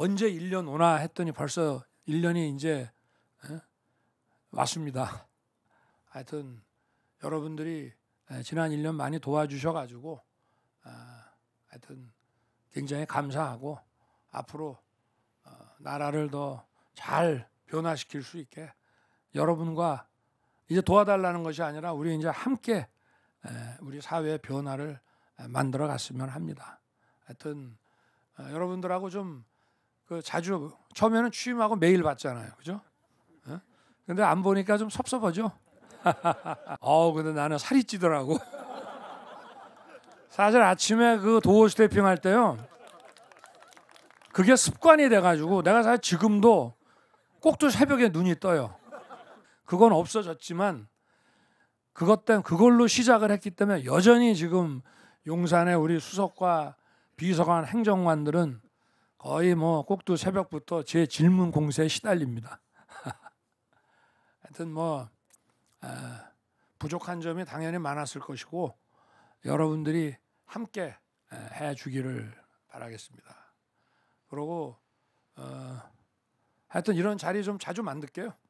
언제 1년 오나 했더니 벌써 1년이 이제 예, 왔습니다. 하여튼 여러분들이 예, 지난 1년 많이 도와주셔가지고 아, 하여튼 굉장히 감사하고 앞으로 어, 나라를 더 잘 변화시킬 수 있게 여러분과 이제 도와달라는 것이 아니라 우리 이제 함께 예, 우리 사회의 변화를 만들어 갔으면 합니다. 하여튼 어, 여러분들하고 좀그 자주 처음에는 취임하고 매일 봤잖아요, 그죠? 어? 근데 안 보니까 좀 섭섭하죠. 어, 근데 나는 살이 찌더라고. 사실 아침에 그 도어 스태핑 할 때요, 그게 습관이 돼가지고 내가 사실 지금도 꼭두 새벽에 눈이 떠요. 그건 없어졌지만 그것 때문에 그걸로 시작을 했기 때문에 여전히 지금 용산의 우리 수석과 비서관 행정관들은 거의 뭐 꼭두 새벽부터 제 질문 공세에 시달립니다. 하여튼 뭐 부족한 점이 당연히 많았을 것이고 여러분들이 함께 해 주기를 바라겠습니다. 그리고 어, 하여튼 이런 자리 좀 자주 만들게요.